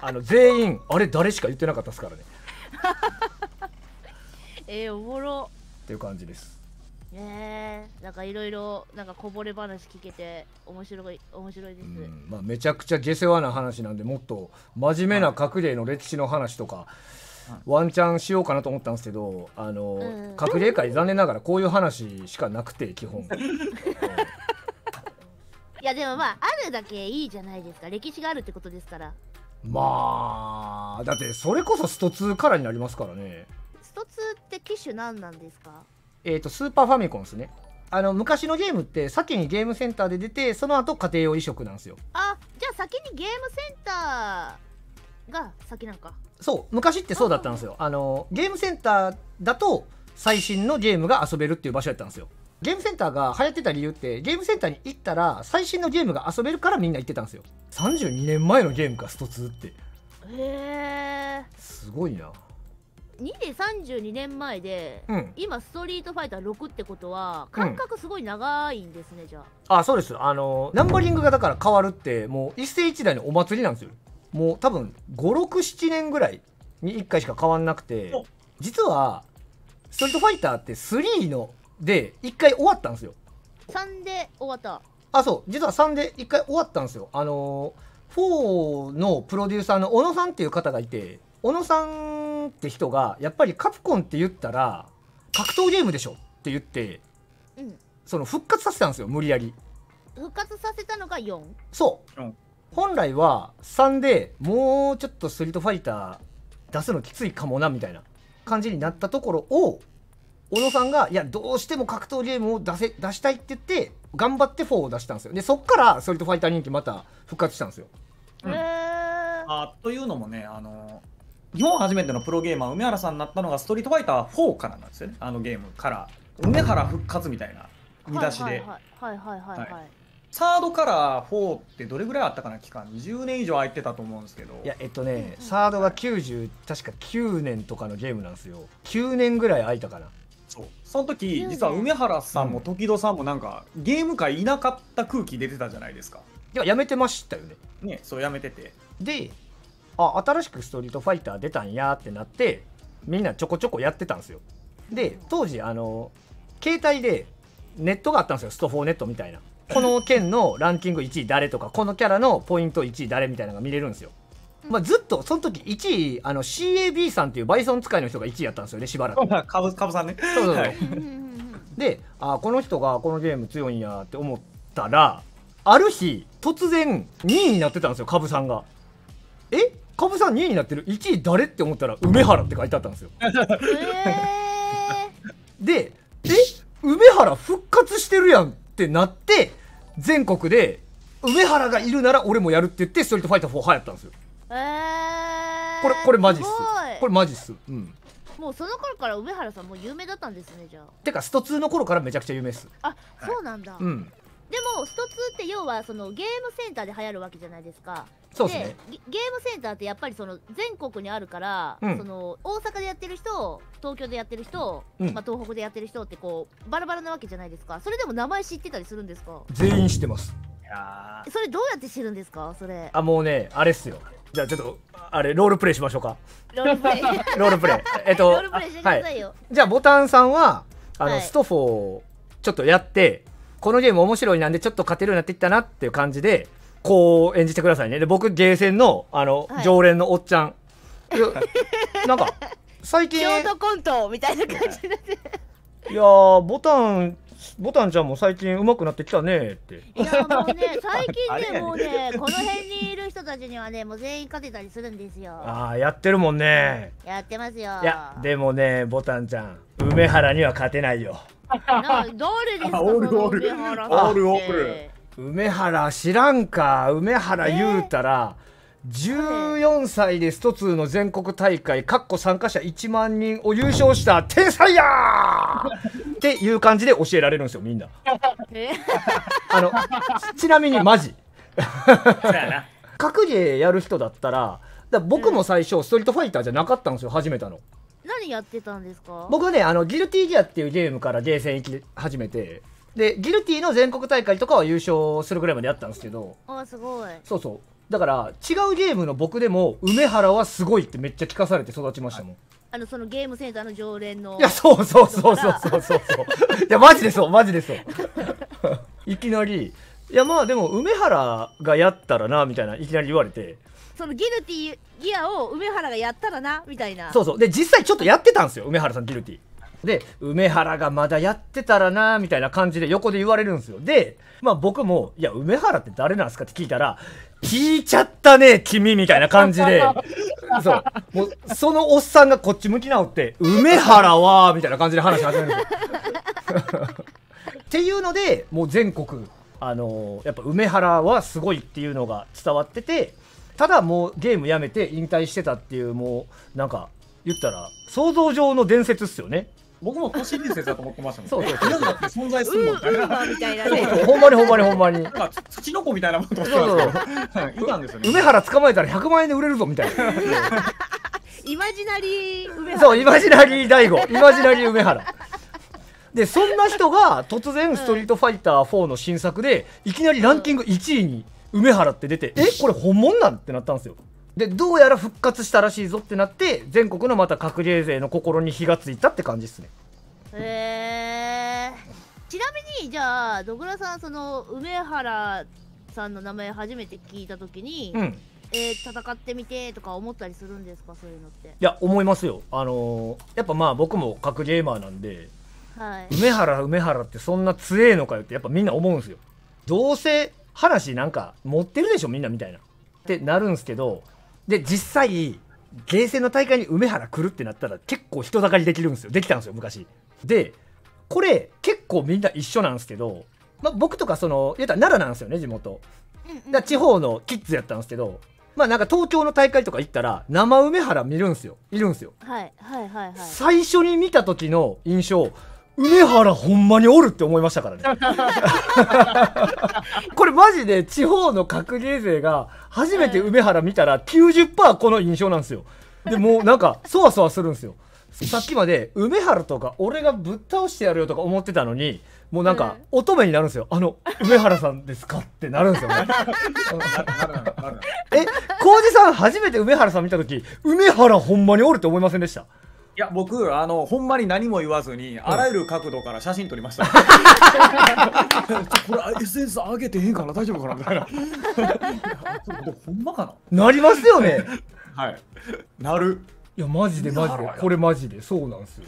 あの全員あれ誰しか言ってなかったですからね えー、おもろっていう感じですねえなんかいろいろなんかこぼれ話聞けて面白い面白いです、まあ、めちゃくちゃ下世話な話なんでもっと真面目な各例の歴史の話とか、ワンチャンしようかなと思ったんですけどあの、うん、各会残念ながらこういう話しかなくて基本。いやでもまああるだけいいじゃないですか歴史があるってことですからまあだってそれこそスト2からになりますからねスト2って機種何なんですかえっ、ー、とスーパーファミコンですねあの昔のゲームって先にゲームセンターで出てその後家庭用移植なんですよあじゃあ先にゲームセンターが先なんかそう昔ってそうだったんですよあのゲームセンターだと最新のゲームが遊べるっていう場所やったんですよゲームセンターが流行ってた理由ってゲームセンターに行ったら最新のゲームが遊べるからみんな行ってたんですよ32年前のゲームかスト2ってへえすごいな2で32年前で、うん、今ストリートファイター6ってことは感覚すごい長いんですね、うん、じゃああそうですあのナンバリングがだから変わるってもう一世一代のお祭りなんですよもう多分567年ぐらいに1回しか変わんなくて実はストリートファイターって3ので一回終わったんですよ3で終わったあそう実は3で一回終わったんですよあのー、4のプロデューサーの小野さんっていう方がいて小野さんって人がやっぱりカプコンって言ったら格闘ゲームでしょって言って、うん、その復活させたんですよ無理やり復活させたのが 4? そう、うん、本来は3でもうちょっとストリートファイター出すのきついかもなみたいな感じになったところを小野さんがいやどうしても格闘ゲームを出せ出したいって言って頑張って4を出したんですよでそっから「ストリートファイター人気また復活したんですよ。うん、あというのもねあの日本初めてのプロゲーマー梅原さんになったのが「ストリートファイター4」からなんですよねあのゲームから梅原復活みたいな見出しで。サードから4ってどれぐらいあったかな期間20年以上空いてたと思うんですけどいやえっとね、うん、サードが90、はい、確か9年とかのゲームなんですよ9年ぐらい空いたかなそうその時実は梅原さんも時戸さんもなんか、うん、ゲーム界いなかった空気出てたじゃないですかいややめてましたよねねそうやめててであ新しく「ストリートファイター」出たんやってなってみんなちょこちょこやってたんですよで当時あの携帯でネットがあったんですよストフォーネットみたいなこの県のランキング1位誰とかこのキャラのポイント1位誰みたいなのが見れるんですよまあ、ずっとその時1位あの CAB さんっていうバイソン使いの人が1位やったんですよねしばらく。かぶさんね。そうそうそうはい、であこの人がこのゲーム強いんやって思ったらある日突然2位になってたんですよかぶさんが。えかぶさん2位になってる1位誰って思ったら梅原って書いてあったんですよ。えでえ梅原復活してるやんってなって全国で梅原がいるなら俺もやるって言ってストリートファイター4流行ったんですよ。えー、これこれマジっすこれマジっすうんもうその頃から梅原さんも有名だったんですねじゃあてかスト2の頃からめちゃくちゃ有名っすあそうなんだ、はい、うんでもスト2って要はそのゲームセンターで流行るわけじゃないですかそうですねゲームセンターってやっぱりその全国にあるから、うん、その大阪でやってる人東京でやってる人、うん、まあ、東北でやってる人ってこうバラバラなわけじゃないですかそれでも名前知ってたりするんですか全員知ってますやそれどうやって知るんですかそれあもうねあれっすよじゃあちょっとあれロールプレイしましょうかロールプレイ ロールプレイえっと ロールプレイしてくださはい、じゃあボタンさんはあの、はい、ストフォをちょっとやってこのゲーム面白いなんでちょっと勝てるようになっていったなっていう感じでこう演じてくださいねで僕ゲーセンのあの、はい、常連のおっちゃん なんか最近ショートコントみたいな感じでいやボタンボタンちゃんも最近上手くなってきたねっていやもうね 最近ねもうねこの辺にいる人たちにはねもう全員勝てたりするんですよああやってるもんねやってますよいやでもねボタンちゃん梅原には勝てないよな誰ですかオールオールオールオール梅原知らんか梅原言うたら、14歳でスト2の全国大会、かっこ参加者1万人を優勝した天才やっていう感じで教えられるんですよみんなあのちなみにマジ格ゲーやる人だったらだ僕も最初ストリートファイターじゃなかったんですよ始めたの何やってたんですか僕はねあのギルティギアっていうゲームからゲーセン行き始めてでギルティの全国大会とかは優勝するぐらいまでやったんですけどあすごいそうそうだから違うゲームの僕でも梅原はすごいってめっちゃ聞かされて育ちましたもんあのそのゲームセンターの常連のいやそうそうそうそうそうそういやマジでそうマジでそう いきなりいやまあでも梅原がやったらなみたいないきなり言われてそのギルティギアを梅原がやったらなみたいなそうそうで実際ちょっとやってたんですよ梅原さんギルティで梅原がまだやってたらなみたいな感じで横で言われるんですよでまあ僕も「いや梅原って誰なんですか?」って聞いたら聞いちゃったね、君みたいな感じで、そうもうそのおっさんがこっち向き直って、梅原はみたいな感じで話始めるんですよ。っていうので、もう全国、あのー、やっぱ梅原はすごいっていうのが伝わってて、ただもうゲームやめて引退してたっていう、もうなんか言ったら、想像上の伝説っすよね。僕も都市伝説だと思ってましたもん、ね。そうそうそう。なんだって存在するもんみたいなね。そうそうほんまにほんまにほんまに。なんか土の子みたいなもんと思ってたすけど、はい、いたんですね。梅原捕まえたら100万円で売れるぞみたいな。イマジナリーそう、イマジナリー大悟。イマジナリー梅原。でそんな人が突然「ストリートファイター4」の新作でいきなりランキング1位に梅原って出て、うん、えこれ本物なんってなったんですよ。でどうやら復活したらしいぞってなって全国のまたゲ芸勢の心に火がついたって感じですねへえー、ちなみにじゃあ土倉さんその梅原さんの名前初めて聞いた時に、うん、えー、戦ってみてとか思ったりするんですかそういうのっていや思いますよあのー、やっぱまあ僕も格ゲーマーなんで、はい、梅原梅原ってそんな強えのかよってやっぱみんな思うんですよどうせ話なんか持ってるでしょみんなみたいなってなるんですけどで、実際、ゲーセンの大会に梅原来るってなったら結構人だかりできるんですよ。できたんですよ、昔。で、これ結構みんな一緒なんですけど、まあ、僕とかその、言うたら奈良なんですよね、地元。だ地方のキッズやったんですけど、まあなんか東京の大会とか行ったら生梅原見るんすよいるんすよはいはいはい、はい、最初に見た時の印象梅原ほんまにおるって思いましたからね これマジで地方のゲ芸勢が初めて梅原見たら90%この印象なんですよでもうなんかそわそわするんですよさっきまで梅原とか俺がぶっ倒してやるよとか思ってたのにもうなんか乙女になるんですよ、あの梅原さんですかってなるんですよね え浩二さん初めて梅原さん見た時梅原ほんまにおるって思いませんでしたや僕あのほんまに何も言わずに、あらゆる角度から写真撮りました これ SNS 上げてへんかな大丈夫かなみたいなほんまかななりますよねはいなるいやマジでマジでこれマジでそうなんですよ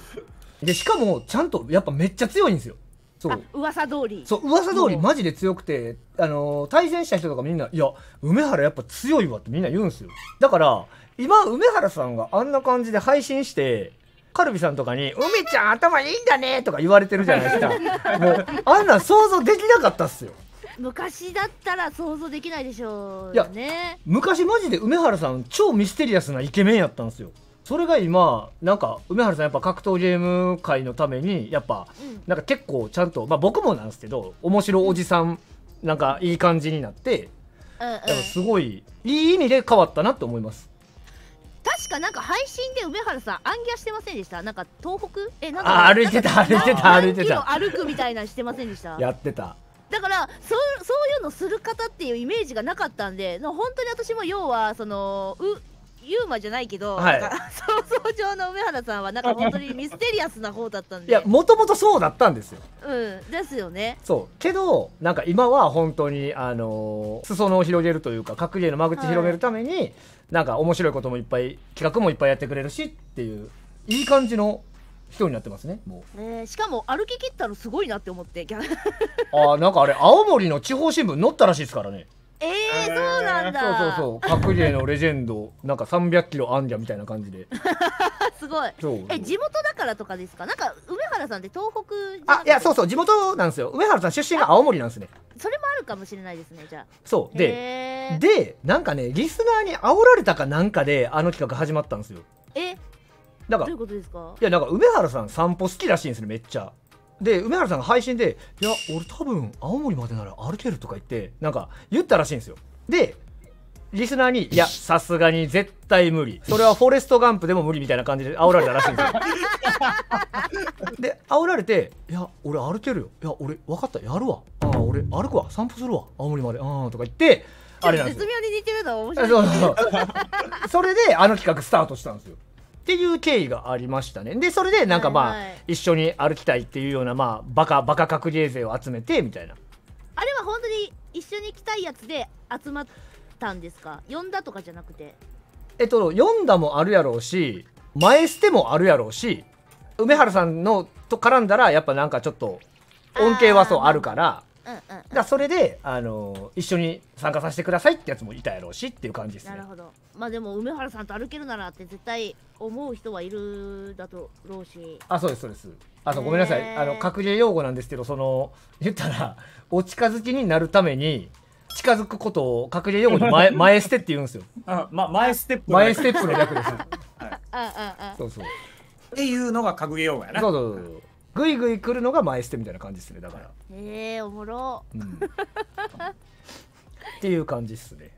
でしかもちゃんとやっぱめっちゃ強いんですよそう噂通りそう噂通りマジで強くて、あのー、対戦した人とかみんな「いや梅原やっぱ強いわ」ってみんな言うんですよだから今、梅原さんがあんな感じで配信して、カルビさんとかに「梅ちゃん頭いいんだね」とか言われてるじゃないですか もうあんなん想像できなかったっすよ昔だったら想像できないでしょう、ね、いや昔マジで梅原さん超ミステリアスなイケメンやったんですよそれが今なんか梅原さんやっぱ格闘ゲーム界のためにやっぱ、なんか結構ちゃんと、まあ、僕もなんですけど面白おじさんなんかいい感じになって、うんすごいいい意味で変わったなって思います確かなんか配信で梅原さん、アンギャしてませんでした。なんか東北えなんか歩いてた歩いてた歩いてた。歩くみたいなしてませんでした。やってた。だからそうそういうのする方っていうイメージがなかったんで、本当に私も要はそのう馬じゃないけど、はい、想像上の梅原さんはなんか本当にミステリアスな方だったんでいやもともとそうだったんですようんですよねそうけどなんか今は本当にあのー、裾野を広げるというか各家の間口広げるために、はい、なんか面白いこともいっぱい企画もいっぱいやってくれるしっていういい感じの人になってますねもう、えー、しかも歩き切ったのすごいなって思ってああなんかあれ青森の地方新聞載ったらしいですからねえー、そうなんだそうそうそう角家のレジェンドなんか3 0 0キロあんじゃみたいな感じで すごいえ地元だからとかですかなんか梅原さんって東北あいやそうそう地元なんですよ梅原さん出身が青森なんですねそれもあるかもしれないですねじゃあそうででなんかねリスナーに煽られたかなんかであの企画始まったんですよえなんかどういうことですかいやなんか梅原さん散歩好きらしいんですねめっちゃで梅原さんが配信で「いや俺多分青森までなら歩ける」とか言ってなんか言ったらしいんですよでリスナーに「いやさすがに絶対無理それはフォレストガンプでも無理」みたいな感じで煽られたらしいんですよで煽られて「いや俺歩けるよいや俺分かったやるわああ俺歩くわ散歩するわ青森までああ」とか言ってあれなんですよ絶妙に似てるの面白いそうそうそうそれであの企画スタートしたんですよっていう経緯がありましたねでそれでなんかまあ、はいはい、一緒に歩きたいっていうようなまあバカバカ格ゲー勢を集めてみたいなあれは本当に一緒に行きたいやつで集まったんですか呼んだとかじゃなくてえっと読んだもあるやろうし前捨てもあるやろうし梅原さんのと絡んだらやっぱなんかちょっと恩恵はそうあるからだそれで、あの一緒に参加させてくださいってやつもいたやろうしっていう感じですねなるほどまあでも梅原さんと歩けるならって絶対思う人はいるだとろうしあそうですそうですあのごめんなさいあの格離用語なんですけどその言ったら お近づきになるために近づくことを格言用語に 前前捨てって言うんですよあ、ま、前ステップ前ステップの略です、は い、あああそうそうっていうのが格言用語やなそうそうそうぐいぐい来るのがマイステみたいな感じですねだからええー、おもろ、うん、っていう感じですね